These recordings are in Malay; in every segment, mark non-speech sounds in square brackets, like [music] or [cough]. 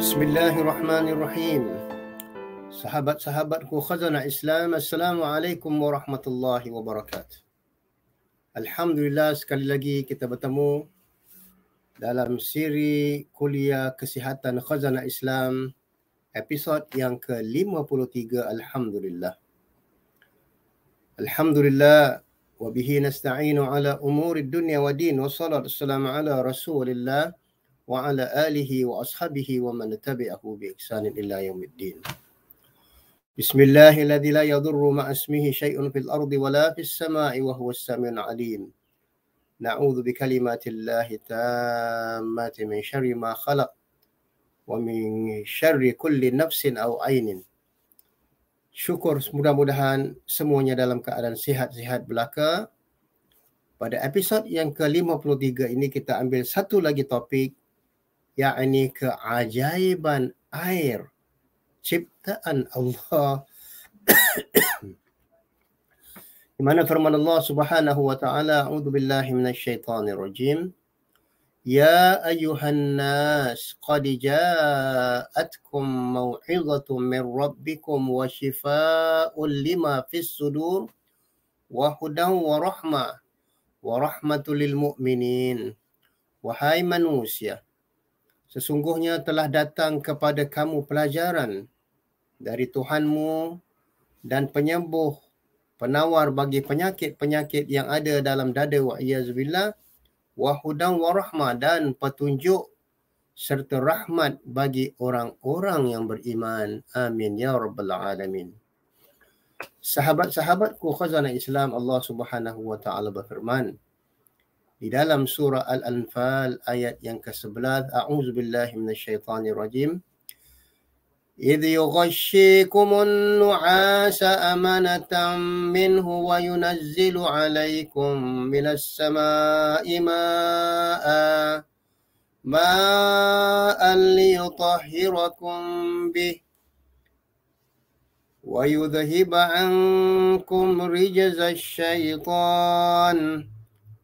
Bismillahirrahmanirrahim. Sahabat-sahabatku khazanah Islam, Assalamualaikum warahmatullahi wabarakatuh. Alhamdulillah sekali lagi kita bertemu dalam siri kuliah kesihatan khazanah Islam episod yang ke-53 Alhamdulillah. Alhamdulillah wa bihi nasta'inu ala umuri dunia wa din wa salatu wassalamu ala rasulillah wa ala alihi wa ashabihi wa man tabi'ahu bi ihsanin ila yaumiddin. Bismillahil ladzi la yadhurru ma'a ismihi syai'un fil ardi wa la fis sama'i wa huwa as-sami'ul 'alim. Na'udzu bi kalimatillahi tammati min syarri ma khalaq wa min syarri kulli nafsin aw ainin. Syukur mudah-mudahan semuanya dalam keadaan sihat-sihat belaka. Pada episod yang ke-53 ini kita ambil satu lagi topik يعني كعجائب اير شبت ان الله [coughs] كما من الله سبحانه وتعالى اعوذ بالله من الشيطان الرجيم يا ايها الناس قد جاءتكم موعظه من ربكم وشفاء لما في الصدور وهدى ورحمه ورحمه للمؤمنين وهاي منوسيه sesungguhnya telah datang kepada kamu pelajaran dari Tuhanmu dan penyembuh penawar bagi penyakit-penyakit yang ada dalam dada wa iyazubillah wa hudan wa rahmah dan petunjuk serta rahmat bagi orang-orang yang beriman. Amin ya rabbal alamin. Sahabat-sahabatku khazanah Islam Allah Subhanahu wa taala berfirman, di dalam surah Al-Anfal ayat yang ke-11 A'udzu billahi minasyaitonir rajim إذ يغشيكم النعاس أمنة منه وينزل عليكم من السماء ماء ماء ليطهركم به ويذهب عنكم رجز الشيطان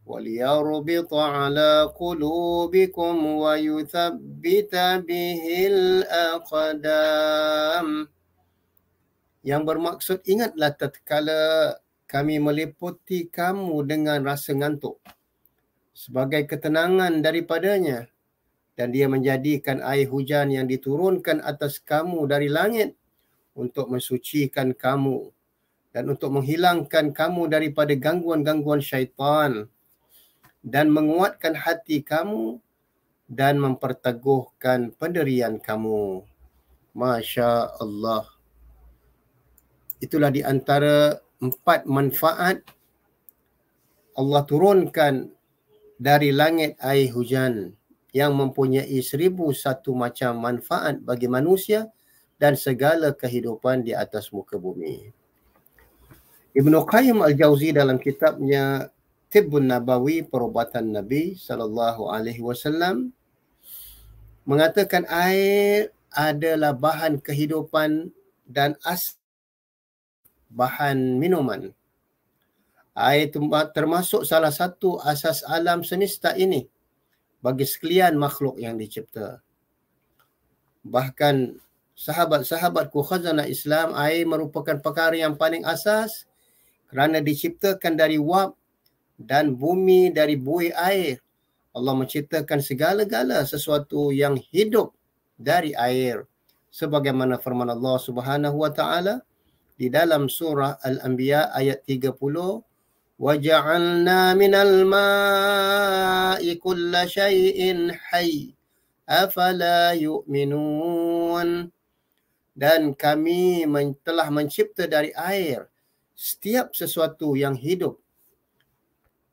وليربط على قلوبكم ويثبت به الأقدام Yang bermaksud ingatlah tatkala kami meliputi kamu dengan rasa ngantuk sebagai ketenangan daripadanya dan dia menjadikan air hujan yang diturunkan atas kamu dari langit untuk mensucikan kamu dan untuk menghilangkan kamu daripada gangguan-gangguan syaitan dan menguatkan hati kamu dan memperteguhkan penderian kamu. Masya Allah. Itulah di antara empat manfaat Allah turunkan dari langit air hujan yang mempunyai seribu satu macam manfaat bagi manusia dan segala kehidupan di atas muka bumi. Ibn Qayyim al-Jawzi dalam kitabnya tibbun nabawi perubatan Nabi sallallahu alaihi wasallam mengatakan air adalah bahan kehidupan dan as bahan minuman. Air termasuk salah satu asas alam semesta ini bagi sekalian makhluk yang dicipta. Bahkan sahabat-sahabatku khazanah Islam, air merupakan perkara yang paling asas kerana diciptakan dari wap dan bumi dari buih air. Allah menciptakan segala-gala sesuatu yang hidup dari air. Sebagaimana firman Allah Subhanahu wa taala di dalam surah Al-Anbiya ayat 30, "Wa ja'alna minal ma'i kulla shay'in hayy." afala yu'minun dan kami telah mencipta dari air setiap sesuatu yang hidup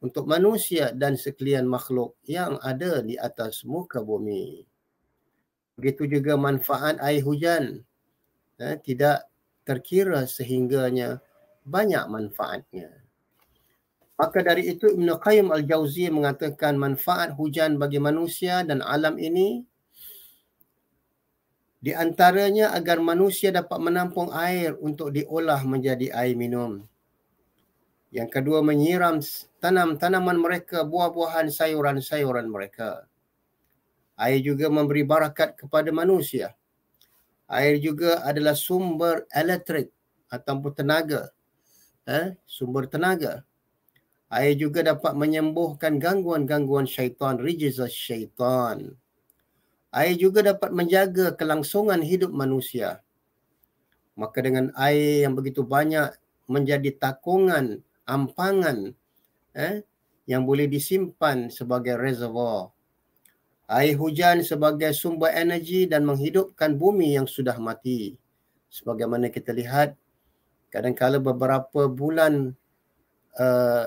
untuk manusia dan sekalian makhluk yang ada di atas muka bumi. Begitu juga manfaat air hujan eh, tidak terkira sehingganya banyak manfaatnya. Maka dari itu Ibn Qayyim al Jauzi mengatakan manfaat hujan bagi manusia dan alam ini di antaranya agar manusia dapat menampung air untuk diolah menjadi air minum. Yang kedua menyiram tanam-tanaman mereka, buah-buahan, sayuran-sayuran mereka. Air juga memberi barakat kepada manusia. Air juga adalah sumber elektrik ataupun tenaga. Eh, sumber tenaga. Air juga dapat menyembuhkan gangguan-gangguan syaitan, rijiz syaitan. Air juga dapat menjaga kelangsungan hidup manusia. Maka dengan air yang begitu banyak menjadi takungan ampangan eh, yang boleh disimpan sebagai reservoir. Air hujan sebagai sumber energi dan menghidupkan bumi yang sudah mati. Sebagaimana kita lihat, kadang kadangkala beberapa bulan uh,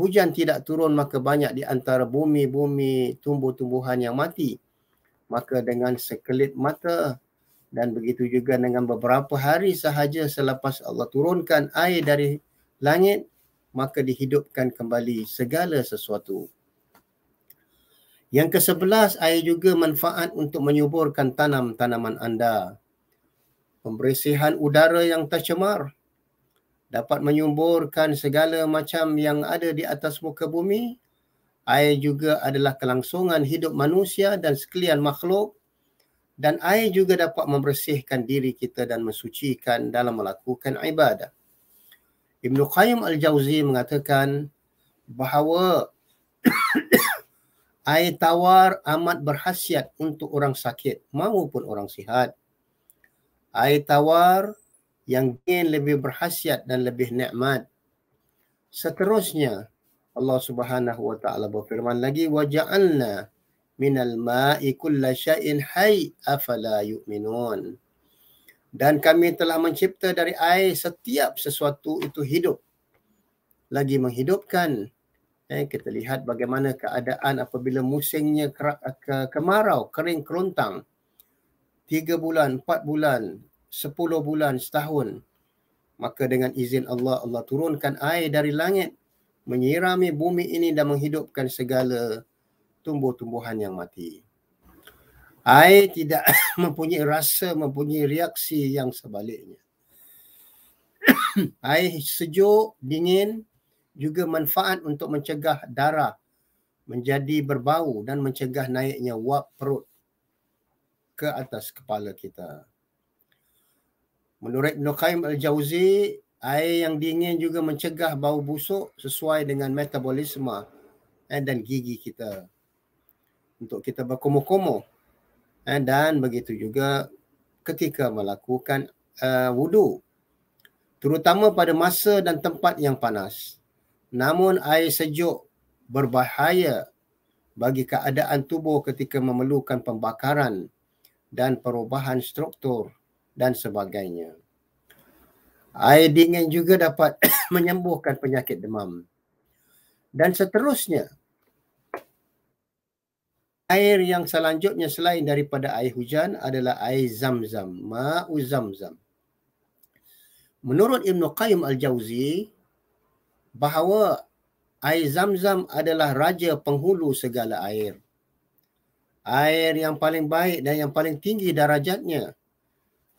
hujan tidak turun maka banyak di antara bumi-bumi tumbuh-tumbuhan yang mati. Maka dengan sekelip mata dan begitu juga dengan beberapa hari sahaja selepas Allah turunkan air dari langit, maka dihidupkan kembali segala sesuatu. Yang kesebelas, air juga manfaat untuk menyuburkan tanam-tanaman anda. Pembersihan udara yang tercemar dapat menyuburkan segala macam yang ada di atas muka bumi. Air juga adalah kelangsungan hidup manusia dan sekalian makhluk. Dan air juga dapat membersihkan diri kita dan mensucikan dalam melakukan ibadah. Ibnu Qayyim Al-Jauzi mengatakan bahawa [coughs] air tawar amat berhasiat untuk orang sakit maupun orang sihat. Air tawar yang gain lebih berhasiat dan lebih nikmat. Seterusnya Allah Subhanahu wa taala berfirman lagi wa ja'alna minal ma'i kullasyai'in hayy afala yu'minun dan kami telah mencipta dari air setiap sesuatu itu hidup lagi menghidupkan eh kita lihat bagaimana keadaan apabila musimnya kemarau kering kerontang tiga bulan empat bulan sepuluh bulan setahun maka dengan izin Allah Allah turunkan air dari langit menyirami bumi ini dan menghidupkan segala tumbuh-tumbuhan yang mati air tidak [coughs] mempunyai rasa mempunyai reaksi yang sebaliknya [coughs] air sejuk dingin juga manfaat untuk mencegah darah menjadi berbau dan mencegah naiknya wap perut ke atas kepala kita menurut Nukaim Al-Jauzi air yang dingin juga mencegah bau busuk sesuai dengan metabolisme dan gigi kita untuk kita berkomo-komo eh, dan begitu juga ketika melakukan uh, wudu terutama pada masa dan tempat yang panas namun air sejuk berbahaya bagi keadaan tubuh ketika memerlukan pembakaran dan perubahan struktur dan sebagainya air dingin juga dapat [coughs] menyembuhkan penyakit demam dan seterusnya air yang selanjutnya selain daripada air hujan adalah air zam-zam. Ma'u zam-zam. Menurut Ibn Qayyim Al-Jawzi, bahawa air zam-zam adalah raja penghulu segala air. Air yang paling baik dan yang paling tinggi darajatnya.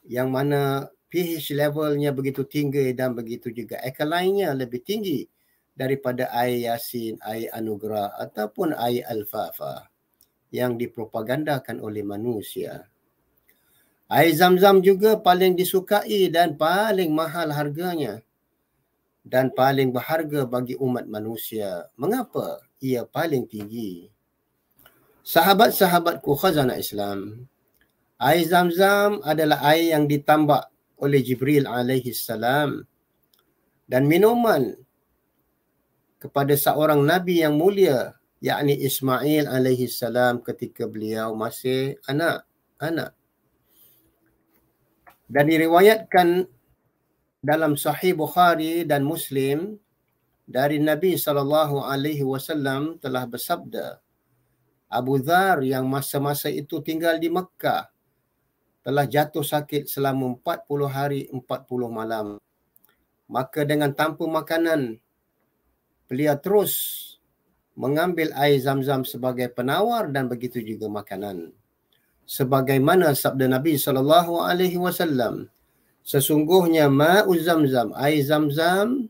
Yang mana pH levelnya begitu tinggi dan begitu juga alkalinnya lebih tinggi daripada air yasin, air anugerah ataupun air Al alfafah yang dipropagandakan oleh manusia. Air zam-zam juga paling disukai dan paling mahal harganya dan paling berharga bagi umat manusia. Mengapa ia paling tinggi? Sahabat-sahabatku khazanah Islam, air zam-zam adalah air yang ditambak oleh Jibril alaihi salam dan minuman kepada seorang nabi yang mulia yakni Ismail alaihi salam ketika beliau masih anak anak dan diriwayatkan dalam sahih Bukhari dan Muslim dari Nabi sallallahu alaihi wasallam telah bersabda Abu Dhar yang masa-masa itu tinggal di Mekah telah jatuh sakit selama 40 hari 40 malam maka dengan tanpa makanan beliau terus mengambil air zam-zam sebagai penawar dan begitu juga makanan. Sebagaimana sabda Nabi saw, sesungguhnya ma'uz zam-zam, air zam-zam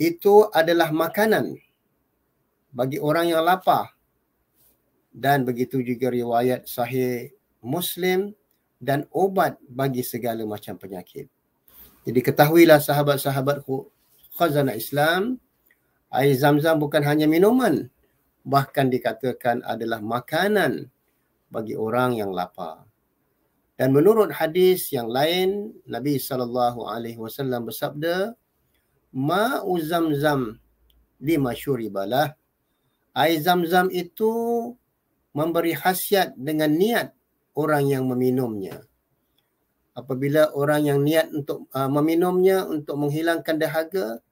itu adalah makanan bagi orang yang lapar. Dan begitu juga riwayat sahih Muslim dan obat bagi segala macam penyakit. Jadi ketahuilah sahabat-sahabatku khazanah Islam air zam-zam bukan hanya minuman bahkan dikatakan adalah makanan bagi orang yang lapar dan menurut hadis yang lain Nabi saw. alaihi wasallam bersabda ma uzamzam li masyuribalah air zam-zam itu memberi khasiat dengan niat orang yang meminumnya apabila orang yang niat untuk uh, meminumnya untuk menghilangkan dahaga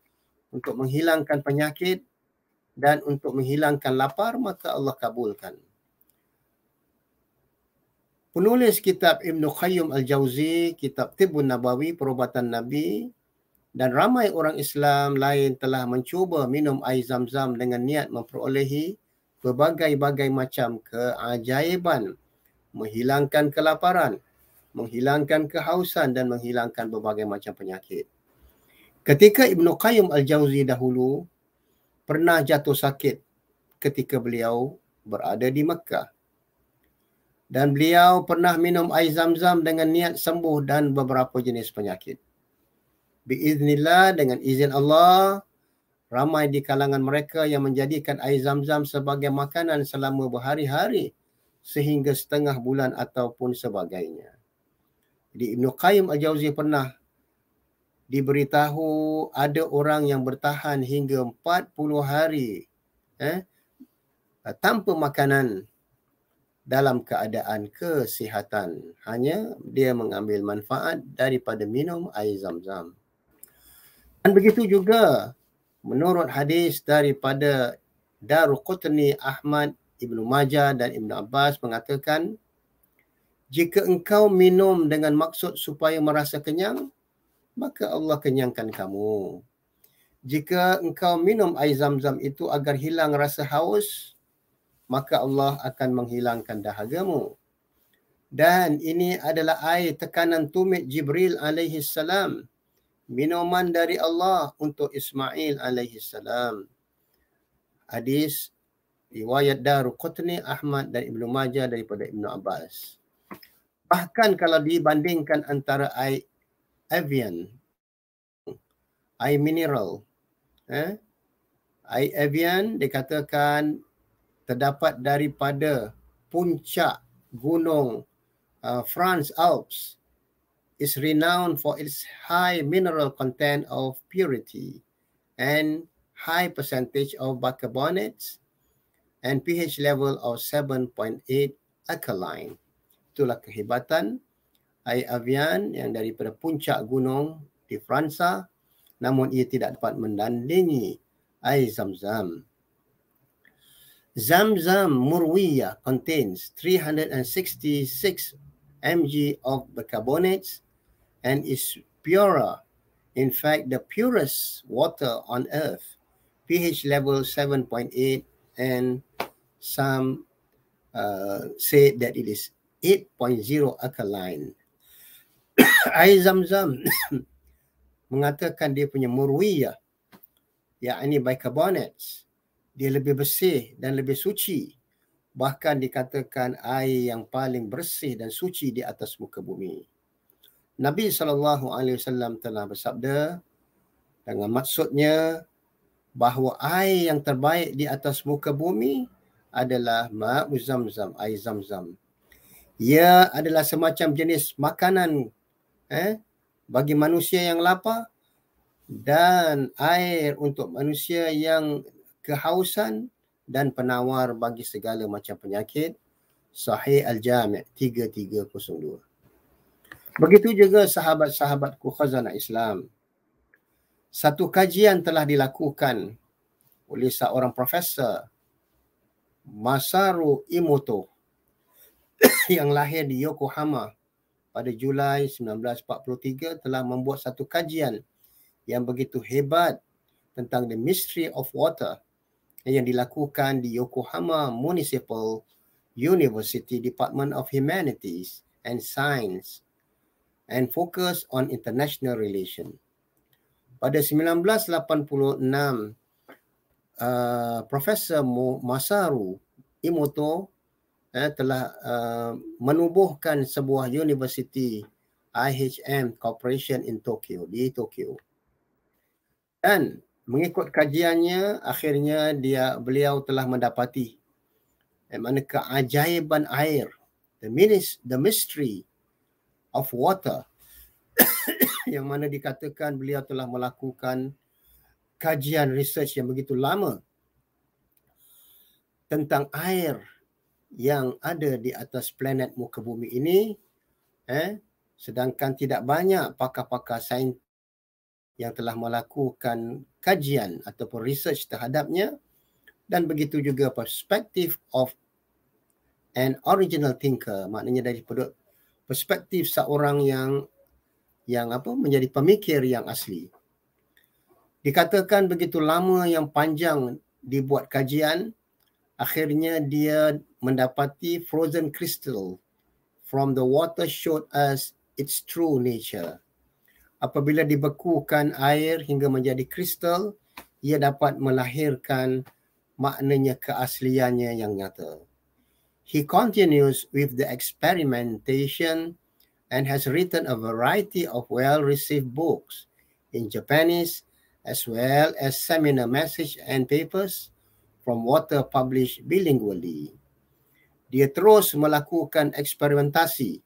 untuk menghilangkan penyakit dan untuk menghilangkan lapar maka Allah kabulkan. Penulis kitab Ibn Qayyim al jauzi kitab Tibun Nabawi, Perubatan Nabi dan ramai orang Islam lain telah mencuba minum air zam-zam dengan niat memperolehi berbagai-bagai macam keajaiban menghilangkan kelaparan, menghilangkan kehausan dan menghilangkan berbagai macam penyakit. Ketika Ibn Qayyim Al-Jauzi dahulu pernah jatuh sakit ketika beliau berada di Mekah. Dan beliau pernah minum air zam-zam dengan niat sembuh dan beberapa jenis penyakit. Biiznillah dengan izin Allah, ramai di kalangan mereka yang menjadikan air zam-zam sebagai makanan selama berhari-hari sehingga setengah bulan ataupun sebagainya. Jadi Ibn Qayyim Al-Jawzi pernah diberitahu ada orang yang bertahan hingga 40 hari eh tanpa makanan dalam keadaan kesihatan hanya dia mengambil manfaat daripada minum air zam-zam dan begitu juga menurut hadis daripada Daruqutni Ahmad ibn Majah dan ibn Abbas mengatakan jika engkau minum dengan maksud supaya merasa kenyang maka Allah kenyangkan kamu. Jika engkau minum air zam-zam itu agar hilang rasa haus, maka Allah akan menghilangkan dahagamu. Dan ini adalah air tekanan tumit Jibril alaihi salam. Minuman dari Allah untuk Ismail alaihi salam. Hadis riwayat Daru Qutni Ahmad dan Ibnu Majah daripada Ibnu Abbas. Bahkan kalau dibandingkan antara air avian air mineral eh air avian dikatakan terdapat daripada puncak gunung uh, France Alps is renowned for its high mineral content of purity and high percentage of bicarbonates and pH level of 7.8 alkaline itulah kehebatan air avian yang daripada puncak gunung di Fransa namun ia tidak dapat mendandingi air zam-zam. Zam-zam murwiyah contains 366 mg of bicarbonates and is purer. In fact, the purest water on earth. pH level 7.8 and some uh, say that it is 8.0 alkaline. [coughs] air zam-zam [coughs] mengatakan dia punya murwiyah yang ini bicarbonates dia lebih bersih dan lebih suci bahkan dikatakan air yang paling bersih dan suci di atas muka bumi Nabi saw telah bersabda dengan maksudnya bahawa air yang terbaik di atas muka bumi adalah ma'u zam. air zam zam, Ia adalah semacam jenis makanan eh bagi manusia yang lapar dan air untuk manusia yang kehausan dan penawar bagi segala macam penyakit sahih al-jami' 3302 begitu juga sahabat-sahabatku khazanah Islam satu kajian telah dilakukan oleh seorang profesor Masaru Imoto [coughs] yang lahir di Yokohama pada Julai 1943 telah membuat satu kajian yang begitu hebat tentang the mystery of water yang dilakukan di Yokohama Municipal University Department of Humanities and Science and focus on international relation. Pada 1986, uh, Profesor Masaru Imoto eh, telah uh, menubuhkan sebuah universiti IHM Corporation in Tokyo di Tokyo. Dan mengikut kajiannya akhirnya dia beliau telah mendapati eh, mana keajaiban air the minis, the mystery of water [coughs] yang mana dikatakan beliau telah melakukan kajian research yang begitu lama tentang air yang ada di atas planet muka bumi ini eh sedangkan tidak banyak pakar-pakar sains yang telah melakukan kajian ataupun research terhadapnya dan begitu juga perspektif of an original thinker maknanya dari perspektif seorang yang yang apa menjadi pemikir yang asli dikatakan begitu lama yang panjang dibuat kajian akhirnya dia mendapati frozen crystal from the water showed us its true nature. Apabila dibekukan air hingga menjadi kristal, ia dapat melahirkan maknanya keasliannya yang nyata. He continues with the experimentation and has written a variety of well-received books in Japanese as well as seminar message and papers – from water published bilingually. Dia terus melakukan eksperimentasi.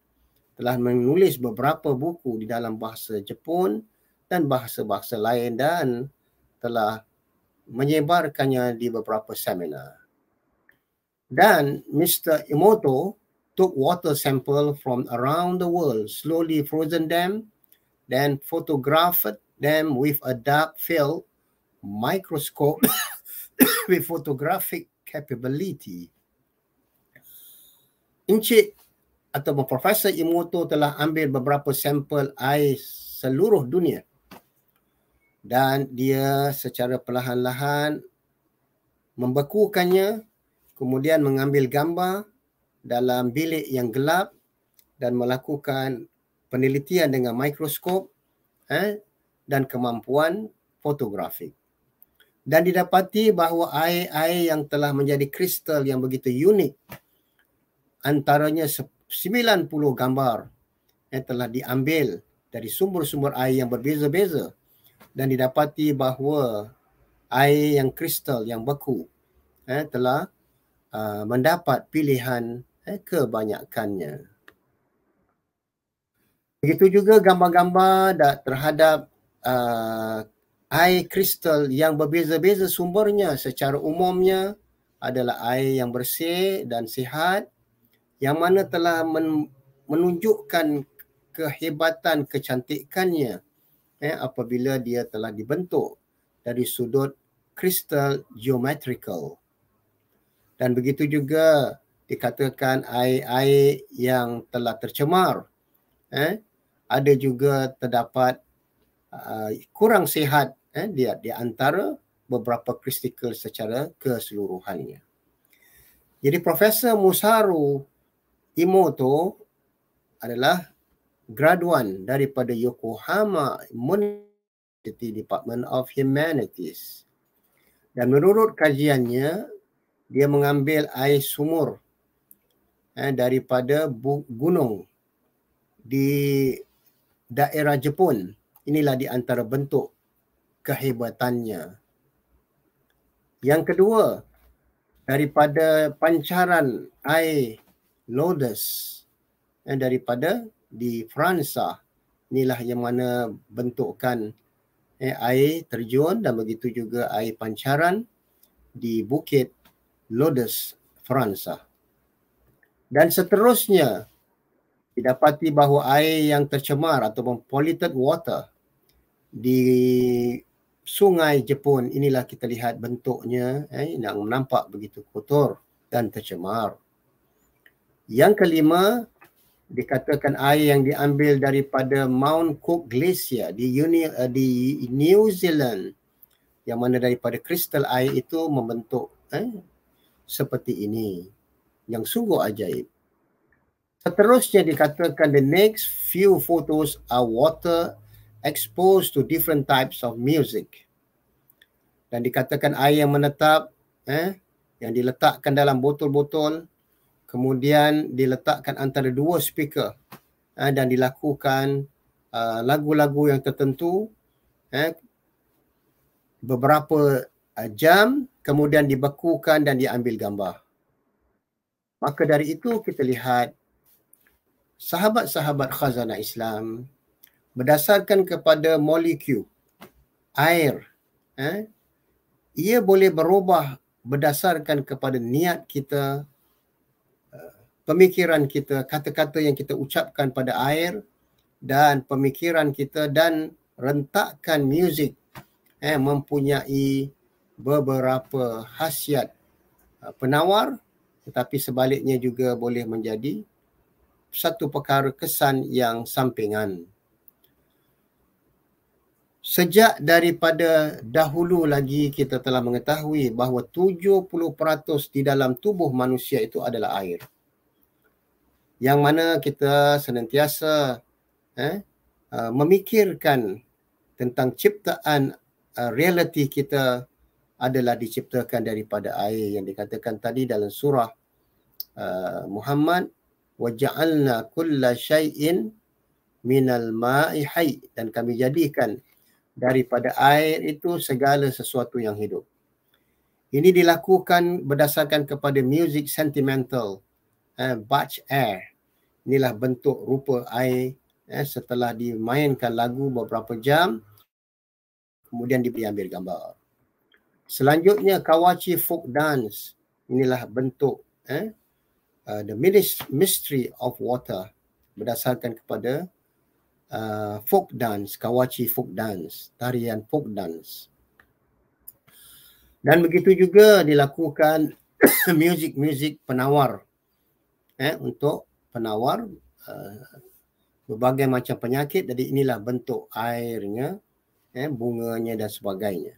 Telah menulis beberapa buku di dalam bahasa Jepun dan bahasa-bahasa lain dan telah menyebarkannya di beberapa seminar. Dan Mr. Emoto took water sample from around the world, slowly frozen them, then photographed them with a dark field microscope with photographic capability. Encik atau Profesor Imoto telah ambil beberapa sampel air seluruh dunia dan dia secara perlahan-lahan membekukannya kemudian mengambil gambar dalam bilik yang gelap dan melakukan penelitian dengan mikroskop eh, dan kemampuan fotografik dan didapati bahawa air-air yang telah menjadi kristal yang begitu unik antaranya 90 gambar yang telah diambil dari sumber-sumber air yang berbeza-beza dan didapati bahawa air yang kristal yang beku eh, telah uh, mendapat pilihan eh, kebanyakannya. Begitu juga gambar-gambar terhadap uh, air kristal yang berbeza-beza sumbernya secara umumnya adalah air yang bersih dan sihat yang mana telah men- menunjukkan kehebatan kecantikannya eh, apabila dia telah dibentuk dari sudut kristal geometrical. Dan begitu juga dikatakan air-air yang telah tercemar. Eh, ada juga terdapat uh, kurang sihat eh, di, di antara beberapa kritikal secara keseluruhannya. Jadi Profesor Musaru Imoto adalah graduan daripada Yokohama University Department of Humanities. Dan menurut kajiannya, dia mengambil air sumur eh, daripada gunung di daerah Jepun. Inilah di antara bentuk kehebatannya. Yang kedua, daripada pancaran air lodes eh, daripada di Fransa. Inilah yang mana bentukkan eh, air terjun dan begitu juga air pancaran di Bukit Lodes, Fransa. Dan seterusnya, didapati bahawa air yang tercemar ataupun polluted water di sungai Jepun inilah kita lihat bentuknya eh, yang nampak begitu kotor dan tercemar. Yang kelima, dikatakan air yang diambil daripada Mount Cook Glacier di, Uni, uh, di New Zealand yang mana daripada kristal air itu membentuk eh, seperti ini yang sungguh ajaib. Seterusnya dikatakan the next few photos are water exposed to different types of music. Dan dikatakan air yang menetap, eh, yang diletakkan dalam botol-botol, kemudian diletakkan antara dua speaker eh, dan dilakukan uh, lagu-lagu yang tertentu eh, beberapa uh, jam, kemudian dibekukan dan diambil gambar. Maka dari itu kita lihat sahabat-sahabat khazanah Islam berdasarkan kepada molekul air eh ia boleh berubah berdasarkan kepada niat kita eh, pemikiran kita kata-kata yang kita ucapkan pada air dan pemikiran kita dan rentakan muzik eh mempunyai beberapa khasiat eh, penawar tetapi sebaliknya juga boleh menjadi satu perkara kesan yang sampingan Sejak daripada dahulu lagi kita telah mengetahui bahawa 70% di dalam tubuh manusia itu adalah air. Yang mana kita senantiasa eh, eh memikirkan tentang ciptaan uh, realiti kita adalah diciptakan daripada air yang dikatakan tadi dalam surah uh, Muhammad waja'alna kulla syai'in minal ma'i hayy dan kami jadikan daripada air itu segala sesuatu yang hidup. Ini dilakukan berdasarkan kepada music sentimental eh, batch air. Inilah bentuk rupa air eh, setelah dimainkan lagu beberapa jam kemudian diambil gambar. Selanjutnya Kawachi Folk Dance. Inilah bentuk eh, uh, The Mystery of Water berdasarkan kepada uh, folk dance, kawachi folk dance, tarian folk dance. Dan begitu juga dilakukan [coughs] music-music penawar eh, untuk penawar uh, berbagai macam penyakit. Jadi inilah bentuk airnya, eh, bunganya dan sebagainya.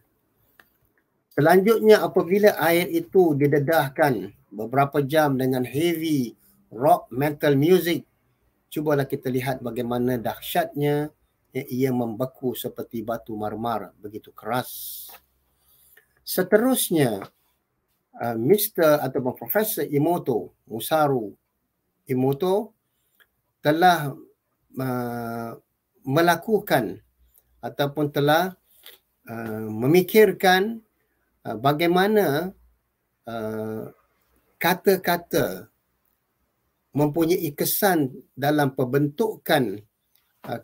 Selanjutnya apabila air itu didedahkan beberapa jam dengan heavy rock metal music cubalah kita lihat bagaimana dahsyatnya ya, ia membeku seperti batu marmar begitu keras. Seterusnya, uh, Mr. atau Profesor Imoto, Musaru Imoto telah uh, melakukan ataupun telah uh, memikirkan uh, bagaimana uh, kata-kata mempunyai kesan dalam pembentukan uh,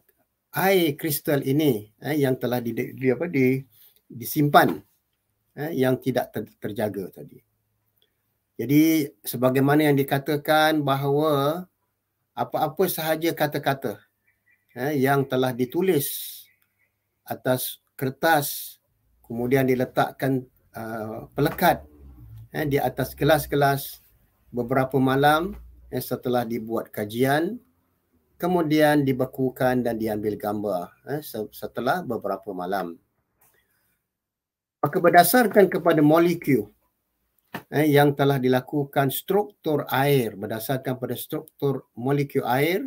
air kristal ini eh, yang telah di, di apa di disimpan eh, yang tidak ter, terjaga tadi. Jadi sebagaimana yang dikatakan bahawa apa-apa sahaja kata-kata eh, yang telah ditulis atas kertas kemudian diletakkan uh, pelekat eh, di atas kelas-kelas beberapa malam Eh, setelah dibuat kajian, kemudian dibekukan dan diambil gambar eh, setelah beberapa malam. Maka berdasarkan kepada molekul eh, yang telah dilakukan struktur air, berdasarkan pada struktur molekul air,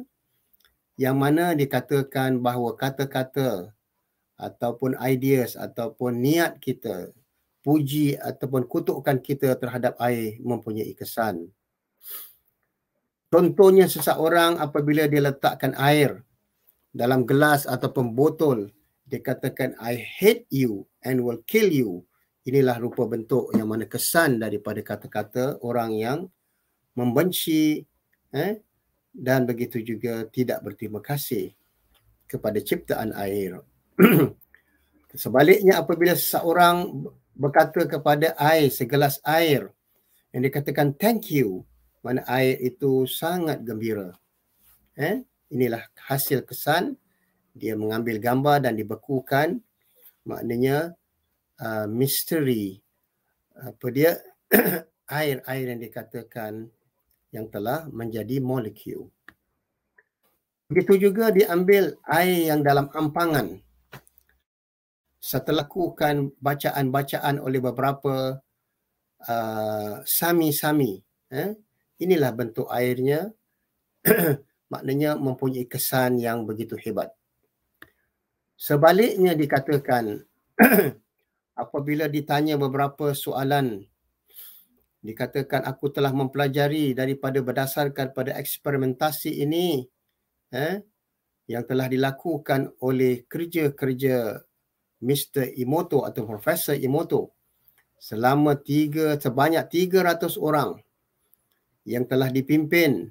yang mana dikatakan bahawa kata-kata ataupun ideas ataupun niat kita puji ataupun kutukkan kita terhadap air mempunyai kesan. Contohnya seseorang apabila dia letakkan air dalam gelas ataupun botol, dia katakan I hate you and will kill you. Inilah rupa bentuk yang mana kesan daripada kata-kata orang yang membenci eh, dan begitu juga tidak berterima kasih kepada ciptaan air. [clears throat] Sebaliknya apabila seseorang berkata kepada air, segelas air yang dikatakan thank you, mana air itu sangat gembira. Eh, inilah hasil kesan dia mengambil gambar dan dibekukan maknanya uh, misteri apa dia [clears throat] air-air yang dikatakan yang telah menjadi molekul. Begitu juga diambil air yang dalam ampangan. Setelah lakukan bacaan-bacaan oleh beberapa uh, sami-sami, eh, inilah bentuk airnya [clears throat] maknanya mempunyai kesan yang begitu hebat sebaliknya dikatakan [clears throat] apabila ditanya beberapa soalan dikatakan aku telah mempelajari daripada berdasarkan pada eksperimentasi ini eh yang telah dilakukan oleh kerja-kerja Mr. Imoto atau Profesor Imoto selama tiga, sebanyak 300 orang yang telah dipimpin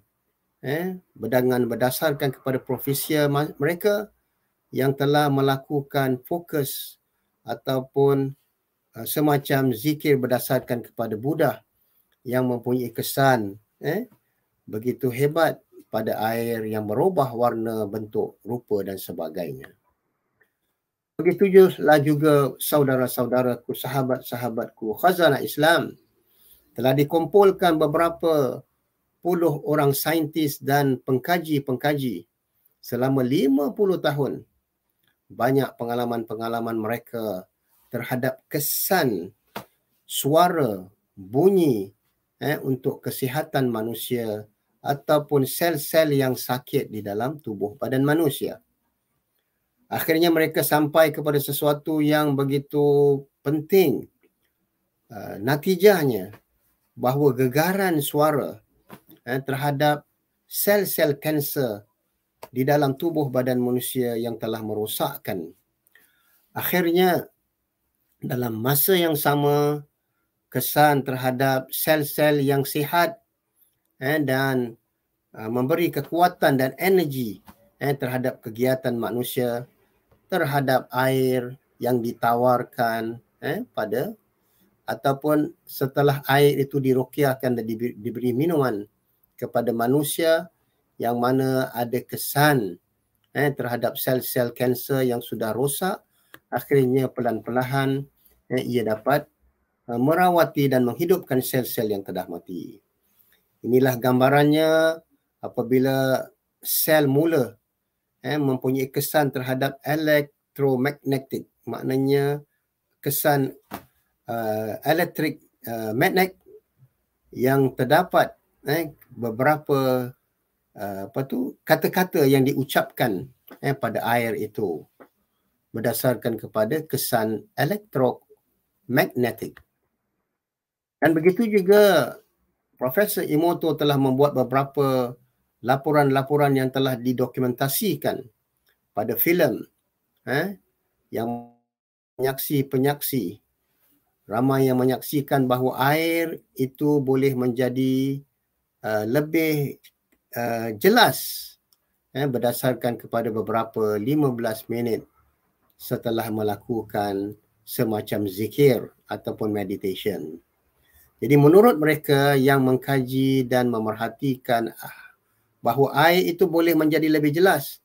eh, berdangan berdasarkan kepada profesi mereka yang telah melakukan fokus ataupun uh, semacam zikir berdasarkan kepada Buddha yang mempunyai kesan eh, begitu hebat pada air yang merubah warna, bentuk, rupa dan sebagainya. Begitu lah juga, juga saudara-saudaraku, sahabat-sahabatku, khazanah Islam telah dikumpulkan beberapa 10 orang saintis dan pengkaji-pengkaji selama 50 tahun banyak pengalaman-pengalaman mereka terhadap kesan suara bunyi eh untuk kesihatan manusia ataupun sel-sel yang sakit di dalam tubuh badan manusia akhirnya mereka sampai kepada sesuatu yang begitu penting uh, natijahnya bahawa gegaran suara eh, terhadap sel-sel kanser di dalam tubuh badan manusia yang telah merosakkan. Akhirnya dalam masa yang sama kesan terhadap sel-sel yang sihat eh, dan uh, memberi kekuatan dan energi eh, terhadap kegiatan manusia terhadap air yang ditawarkan eh, pada ataupun setelah air itu dirukiahkan dan diberi minuman kepada manusia yang mana ada kesan eh, terhadap sel-sel kanser yang sudah rosak akhirnya pelan-pelan eh, ia dapat eh, merawati dan menghidupkan sel-sel yang telah mati inilah gambarannya apabila sel mula eh, mempunyai kesan terhadap elektromagnetik maknanya kesan uh, eh, elektrik uh, eh, magnet yang terdapat eh, beberapa uh, apa tu kata-kata yang diucapkan eh, pada air itu berdasarkan kepada kesan elektromagnetik. Dan begitu juga Profesor Imoto telah membuat beberapa laporan-laporan yang telah didokumentasikan pada filem eh, yang menyaksi penyaksi ramai yang menyaksikan bahawa air itu boleh menjadi uh, lebih uh, jelas eh, berdasarkan kepada beberapa 15 minit setelah melakukan semacam zikir ataupun meditation. Jadi menurut mereka yang mengkaji dan memerhatikan ah, bahawa air itu boleh menjadi lebih jelas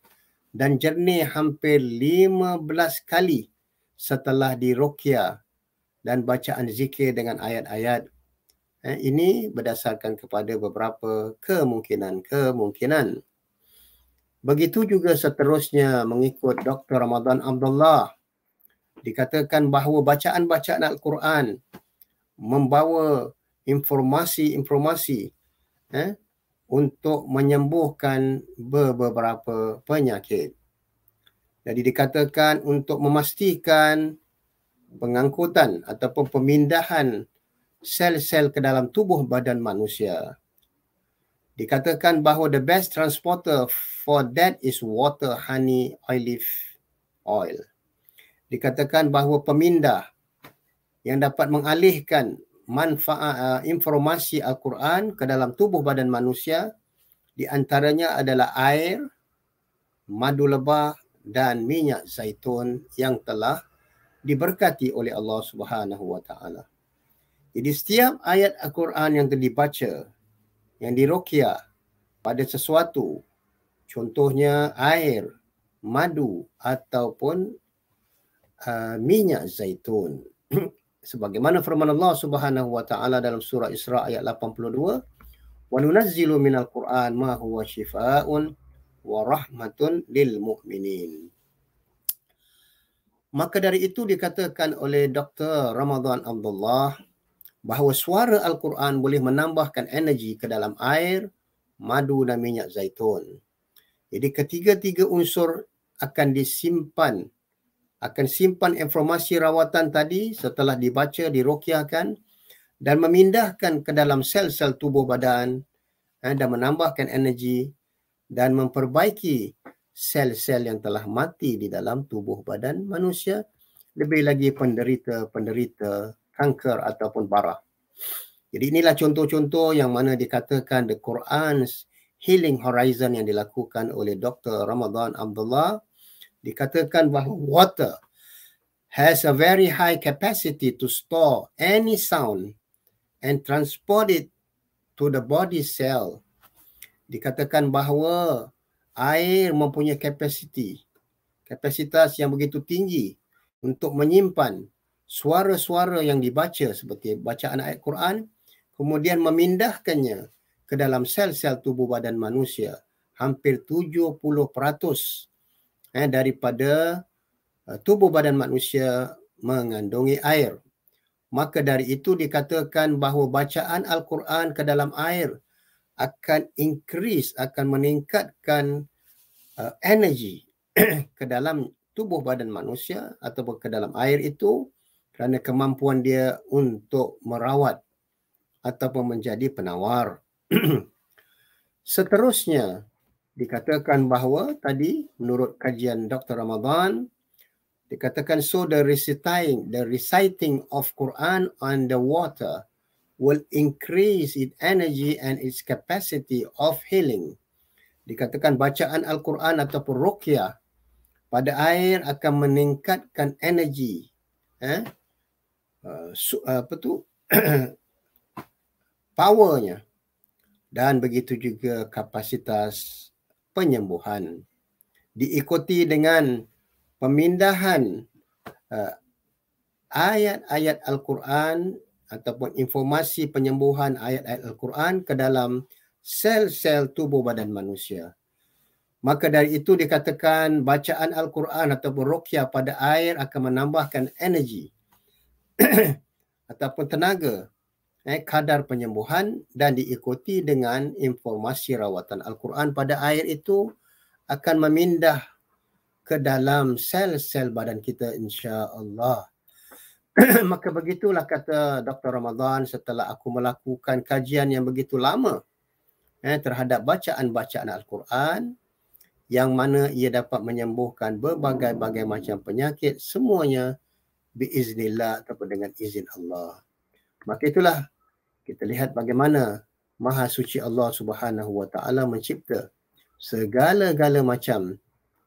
dan jernih hampir 15 kali setelah dirukia dan bacaan zikir dengan ayat-ayat Eh, ini berdasarkan kepada beberapa kemungkinan-kemungkinan. Begitu juga seterusnya mengikut Dr. Ramadan Abdullah. Dikatakan bahawa bacaan-bacaan Al-Quran membawa informasi-informasi eh, untuk menyembuhkan beberapa penyakit. Jadi dikatakan untuk memastikan pengangkutan ataupun pemindahan sel-sel ke dalam tubuh badan manusia. Dikatakan bahawa the best transporter for that is water, honey, olive oil. Dikatakan bahawa pemindah yang dapat mengalihkan manfaat uh, informasi Al-Quran ke dalam tubuh badan manusia di antaranya adalah air, madu lebah dan minyak zaitun yang telah diberkati oleh Allah Subhanahu wa taala. Jadi setiap ayat Al-Quran yang dibaca, yang dirokia pada sesuatu, contohnya air, madu ataupun uh, minyak zaitun. [clears throat] Sebagaimana firman Allah Subhanahu wa taala dalam surah Isra ayat 82, "Wa nunazzilu minal Qur'an ma huwa shifaa'un wa rahmatun lil mu'minin." Maka dari itu dikatakan oleh Dr. Ramadan Abdullah bahawa suara Al-Quran boleh menambahkan energi ke dalam air, madu dan minyak zaitun. Jadi ketiga-tiga unsur akan disimpan akan simpan informasi rawatan tadi setelah dibaca, dirukyahkan dan memindahkan ke dalam sel-sel tubuh badan eh, dan menambahkan energi dan memperbaiki sel-sel yang telah mati di dalam tubuh badan manusia lebih lagi penderita-penderita kanker ataupun parah. Jadi inilah contoh-contoh yang mana dikatakan The Quran's Healing Horizon yang dilakukan oleh Dr. Ramadan Abdullah dikatakan bahawa water has a very high capacity to store any sound and transport it to the body cell. Dikatakan bahawa air mempunyai kapasiti, kapasitas yang begitu tinggi untuk menyimpan suara-suara yang dibaca seperti bacaan ayat Quran kemudian memindahkannya ke dalam sel-sel tubuh badan manusia hampir 70% eh daripada uh, tubuh badan manusia mengandungi air maka dari itu dikatakan bahawa bacaan al-Quran ke dalam air akan increase akan meningkatkan uh, energy [clears throat] ke dalam tubuh badan manusia ataupun ke dalam air itu kerana kemampuan dia untuk merawat ataupun menjadi penawar. [clears throat] Seterusnya, dikatakan bahawa tadi menurut kajian Dr. Ramadan, dikatakan so the reciting, the reciting of Quran on the water will increase its energy and its capacity of healing. Dikatakan bacaan Al-Quran ataupun Rukyah pada air akan meningkatkan energi. Eh? Uh, su, uh, apa tu [coughs] powernya dan begitu juga kapasitas penyembuhan diikuti dengan pemindahan uh, ayat-ayat al-Quran ataupun informasi penyembuhan ayat-ayat al-Quran ke dalam sel-sel tubuh badan manusia maka dari itu dikatakan bacaan al-Quran ataupun ruqyah pada air akan menambahkan energi [coughs] ataupun tenaga eh, kadar penyembuhan dan diikuti dengan informasi rawatan Al-Quran pada air itu akan memindah ke dalam sel-sel badan kita insya-Allah. [coughs] Maka begitulah kata Dr. Ramadan setelah aku melakukan kajian yang begitu lama eh, terhadap bacaan-bacaan Al-Quran yang mana ia dapat menyembuhkan berbagai-bagai macam penyakit semuanya biiznillah ataupun dengan izin Allah. Maka itulah kita lihat bagaimana Maha Suci Allah Subhanahu Wa Taala mencipta segala-gala macam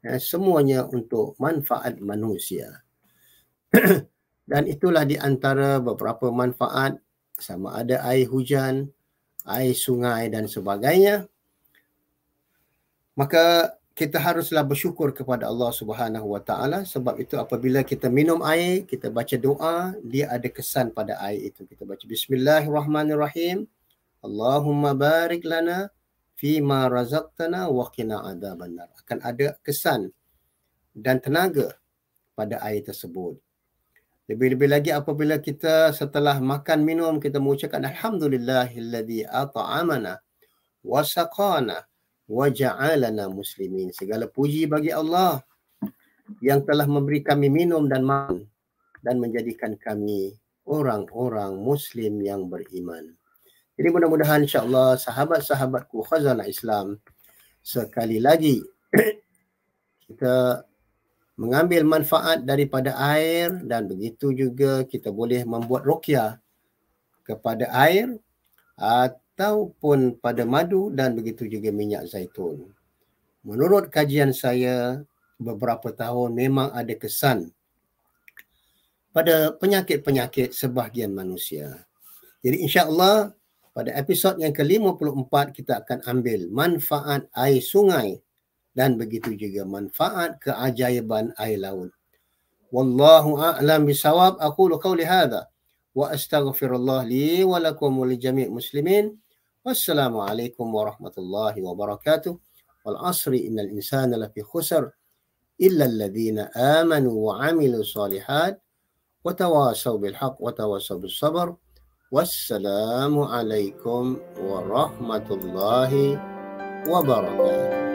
ya, semuanya untuk manfaat manusia. [clears throat] Dan itulah di antara beberapa manfaat sama ada air hujan, air sungai dan sebagainya. Maka kita haruslah bersyukur kepada Allah Subhanahu Wa Taala sebab itu apabila kita minum air kita baca doa dia ada kesan pada air itu kita baca bismillahirrahmanirrahim Allahumma barik lana fi ma razaqtana wa qina adzabannar akan ada kesan dan tenaga pada air tersebut lebih-lebih lagi apabila kita setelah makan minum kita mengucapkan Alhamdulillahilladzi at'amana wa saqana wa ja'alana muslimin. Segala puji bagi Allah yang telah memberi kami minum dan makan dan menjadikan kami orang-orang muslim yang beriman. Jadi mudah-mudahan insya-Allah sahabat-sahabatku khazanah Islam sekali lagi [clears throat] kita mengambil manfaat daripada air dan begitu juga kita boleh membuat rukyah kepada air ataupun pada madu dan begitu juga minyak zaitun. Menurut kajian saya beberapa tahun memang ada kesan pada penyakit-penyakit sebahagian manusia. Jadi insya-Allah pada episod yang ke-54 kita akan ambil manfaat air sungai dan begitu juga manfaat keajaiban air laut. Wallahu a'lam bisawab aku lu qauli hadha wa astaghfirullah li wa lakum wa li jami' muslimin. والسلام عليكم ورحمة الله وبركاته والعصر إن الإنسان لفي خسر إلا الذين آمنوا وعملوا الصالحات وتواصوا بالحق وتواصوا بالصبر والسلام عليكم ورحمة الله وبركاته